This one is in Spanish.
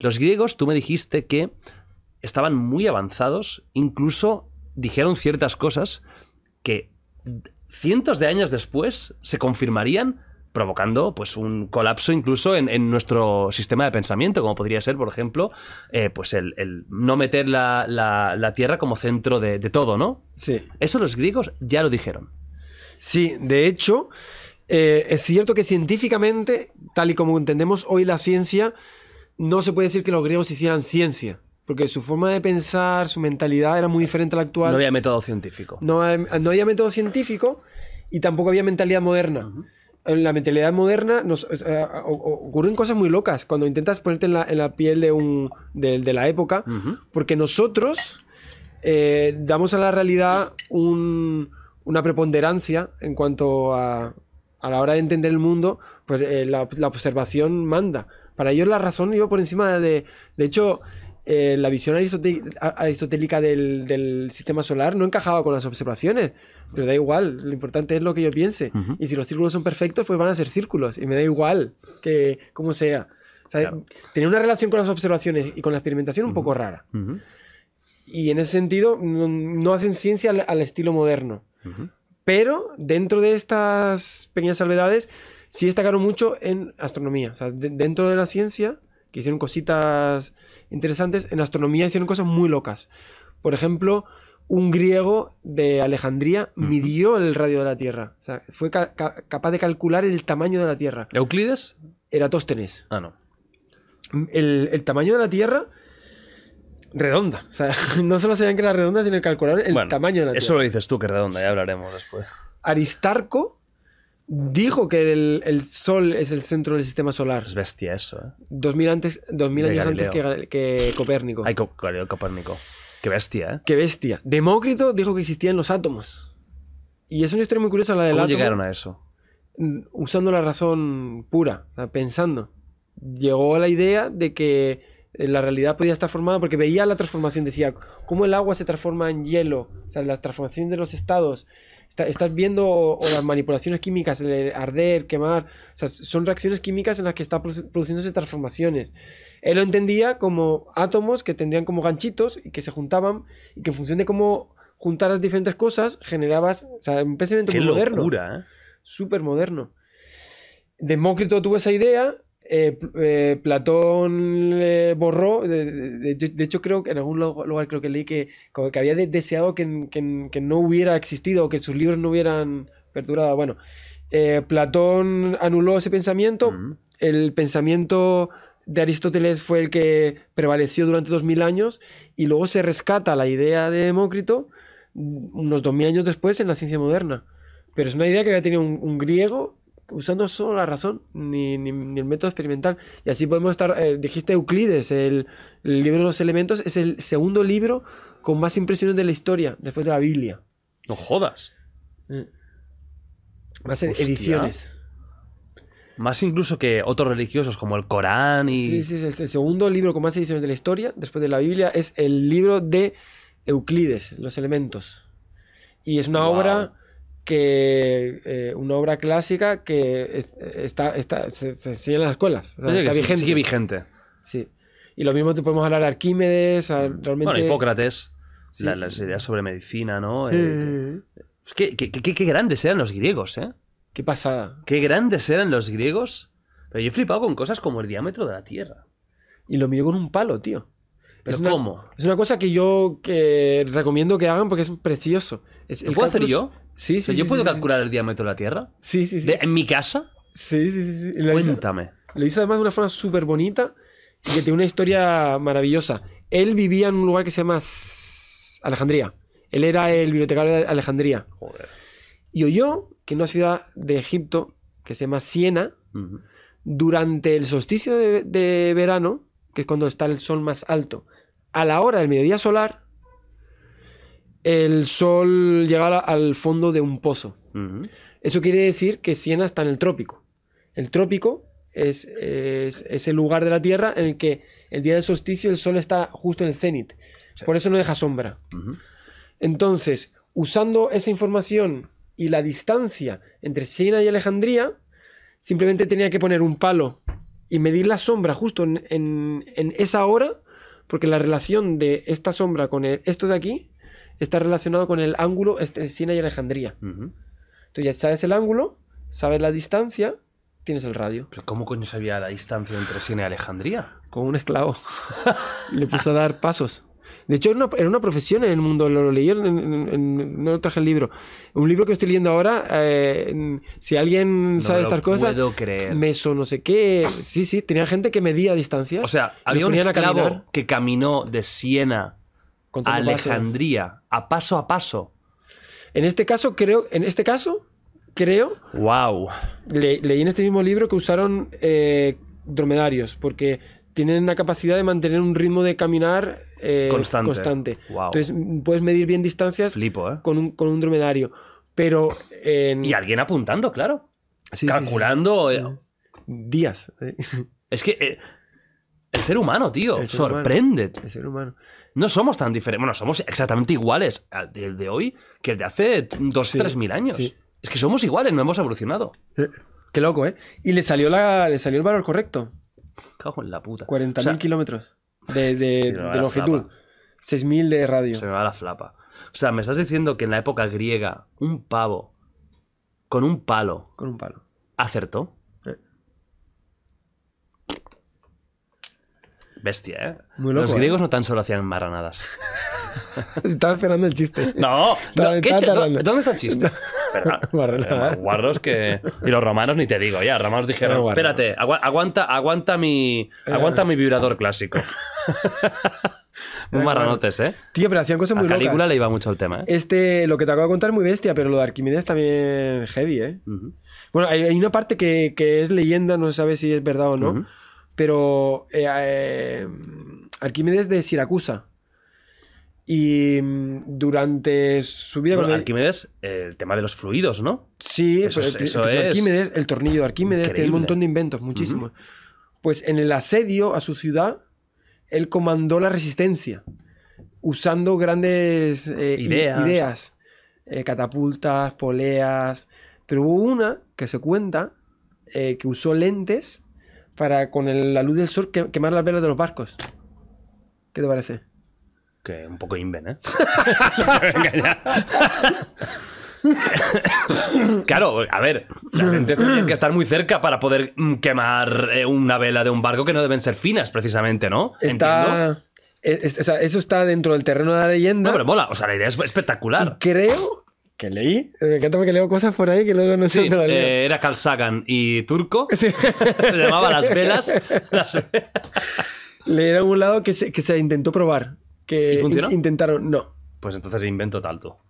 Los griegos, tú me dijiste que estaban muy avanzados, incluso dijeron ciertas cosas que cientos de años después se confirmarían provocando pues un colapso incluso en, nuestro sistema de pensamiento, como podría ser, por ejemplo, eh, pues el, no meter la, tierra como centro de, de todo, ¿no? Sí. Eso los griegos ya lo dijeron. Sí, de hecho, eh, es cierto que científicamente, tal y como entendemos hoy la ciencia, no se puede decir que los griegos hicieran ciencia. Porque su forma de pensar, su mentalidad era muy diferente a la actual. No había método científico. No, había método científico y tampoco había mentalidad moderna. En la mentalidad moderna ocurren cosas muy locas cuando intentas ponerte en la, piel de, un, de, la época, porque nosotros eh, damos a la realidad una preponderancia en cuanto a a la hora de entender el mundo, pues eh, la, observación manda. Para ellos la razón iba por encima de... De hecho, eh, la visión aristotélica del, sistema solar no encajaba con las observaciones, pero da igual, lo importante es lo que yo piense. Y si los círculos son perfectos, pues van a ser círculos, y me da igual que como sea. O una relación con las observaciones y con la experimentación un poco rara. Y en ese sentido, no, hacen ciencia al estilo moderno. Pero dentro de estas pequeñas salvedades, sí destacaron mucho en astronomía. dentro de la ciencia, que hicieron cositas interesantes, en astronomía hicieron cosas muy locas. Por ejemplo, un griego de Alejandría midió el radio de la Tierra. O sea, fue capaz de calcular el tamaño de la Tierra. ¿Euclides? Eratóstenes. Ah, no. el tamaño de la Tierra redonda. O sea, no solo sabían que era redonda, sino que el tamaño de la Tierra. Eso lo dices tú que redonda, ya hablaremos después. Aristarco dijo que el, Sol es el centro del sistema solar. Es bestia eso, ¿eh? 2000, antes, años antes que, Copérnico. Ay, Copérnico. Qué bestia, ¿eh? Qué bestia. Demócrito dijo que existían los átomos. Y es una historia muy curiosa la del ¿Cómo llegaron a eso? Mm, usando la razón pura, pensando. Llegó a la idea de que eh, la realidad podía pues, estar formada porque veía la transformación, decía, cómo el agua se transforma en hielo, o sea, la transformación de los estados. estás viendo las manipulaciones químicas, el arder, quemar, o sea, son reacciones químicas en las que están produciéndose transformaciones. Él lo entendía como átomos que tendrían como ganchitos y que se juntaban y que en función de cómo juntaras diferentes cosas generabas, o sea, un pensamiento Qué moderno. ¿eh? moderno. Demócrito tuvo esa idea eh, eh, Platón borró, de, hecho creo que en algún lugar creo que leí que, había deseado que, no hubiera existido, que sus libros no hubieran perdurado. Bueno, eh, Platón anuló ese pensamiento, el pensamiento de Aristóteles fue el que prevaleció durante 2000 años y luego se rescata la idea de Demócrito unos 2000 años después en la ciencia moderna. Pero es una idea que había tenido un griego usando solo la razón ni, el método experimental. Y así podemos estar, eh, dijiste Euclides, el, libro de los elementos es el segundo libro con más impresiones de la historia, después de la Biblia. No jodas. Mm. Más ediciones. Más incluso que otros religiosos como el Corán y... Sí, sí, es el segundo libro con más ediciones de la historia, después de la Biblia, es el libro de Euclides, Los Elementos. Y es una obra que eh, una obra clásica que está, está, se, sigue en las escuelas. vigente. vigente. Sí. Y lo mismo te podemos hablar de Arquímedes, a, realmente... Bueno, Hipócrates, la, las ideas sobre medicina, ¿no? Mm. Eh, qué, grandes eran los griegos, ¿eh? Qué pasada. Qué grandes eran los griegos. Pero yo he flipado con cosas como el diámetro de la Tierra. Y lo midió con un palo, tío. es una, cómo? Es una cosa que yo que recomiendo que hagan porque es precioso. ¿Lo puedo hacer yo? Sí, sí. ¿Yo puedo calcular el diámetro de la Tierra? Sí, sí, sí. ¿En mi casa? Sí, sí, sí. Cuéntame. Hizo, lo hizo además de una forma súper bonita y que tiene una historia maravillosa. Él vivía en un lugar que se llama Alejandría. Él era el bibliotecario de Alejandría. Joder. Y oyó que en una ciudad de Egipto que se llama Siena, durante el solsticio de verano, que es cuando está el sol más alto, a la hora del mediodía solar, el sol llegara al fondo de un pozo. Eso quiere decir que Siena está en el trópico. El trópico es, es, el lugar de la Tierra en el que el día del solsticio el sol está justo en el cenit. Por eso no deja sombra. Entonces, usando esa información y la distancia entre Siena y Alejandría, simplemente tenía que poner un palo y medir la sombra justo en, en, esa hora, porque la relación de esta sombra con esto de aquí está relacionado con el ángulo entre Siena y Alejandría. Tú Entonces ya sabes el ángulo, sabes la distancia, tienes el radio. cómo coño sabía la distancia entre Siena y Alejandría? Con un esclavo. Le puso a dar pasos. De hecho, era una, era una, profesión en el mundo, lo, lo leí, en, no traje el libro. Un libro que estoy leyendo ahora, eh, si alguien sabe estas cosas, puedo creer. meso, no sé qué. Sí, sí, tenía gente que medía distancias. O sea, había un esclavo que caminó de Siena Alejandría, a paso a paso. En este caso, creo, en este caso, creo. Wow. leí en este mismo libro que usaron eh, dromedarios, porque tienen la capacidad de mantener un ritmo de caminar eh, constante. Entonces puedes medir bien distancias ¿eh? con, un, dromedario. Pero. Y alguien apuntando, claro. Calculando. días. Es que el ser humano, tío. sorprende. El ser humano. No somos tan diferentes. Bueno, somos exactamente iguales al de, hoy que el de hace dos, o tres mil años. Es que somos iguales, no hemos evolucionado. Eh, qué loco, ¿eh? Y le salió, la, le salió el valor correcto. Cago en la puta. 40.000 kilómetros de, de longitud. 6.000 de radio. Se me va la flapa. O sea, me estás diciendo que en la época griega, un pavo con un palo. Con un palo. Acertó. bestia, ¿eh? Los ¿eh? griegos no tan solo hacían marranadas. Estaba esperando el chiste. No, ¿dónde está el chiste? Ah, guardos eh, ¿eh? que. Y los romanos ni te digo, ya. Romanos dijeron, espérate, aguanta, aguanta mi. Aguanta mi vibrador clásico. muy marranotes, ¿eh? Tío, pero hacían cosas muy locas. La Calígula le iba mucho el tema, Este, lo que te acabo de contar es muy bestia, pero lo de Arquímedes también heavy, ¿eh? Bueno, hay, una parte que, es leyenda, no se sabe si es verdad o no. Pero eh, eh, Arquímedes de Siracusa. Y mm, durante su vida. Arquímedes, el tema de los fluidos, ¿no? Sí, pues, Arquímedes, el tornillo de Arquímedes, tiene un montón de inventos, muchísimos. Pues en el asedio a su ciudad, él comandó la resistencia, usando grandes eh, ideas, catapultas, poleas. Pero hubo una que se cuenta que usó lentes para con la luz del sur quemar las velas de los barcos. ¿Qué te parece? Que un poco inven, ¿eh? claro, a ver, la gente tiene que estar muy cerca para poder mm, quemar eh, una vela de un barco que no deben ser finas, precisamente, ¿no? Está. o sea, eso está dentro del terreno de la leyenda. No, pero mola, o sea, la idea es espectacular. Y creo leí. Me encanta porque leo cosas por ahí que luego no sé eh, era Carl y Turco. Se llamaba Las Velas. Las... Le era un lado que se, intentó probar. Que intentaron, no. Pues entonces invento talto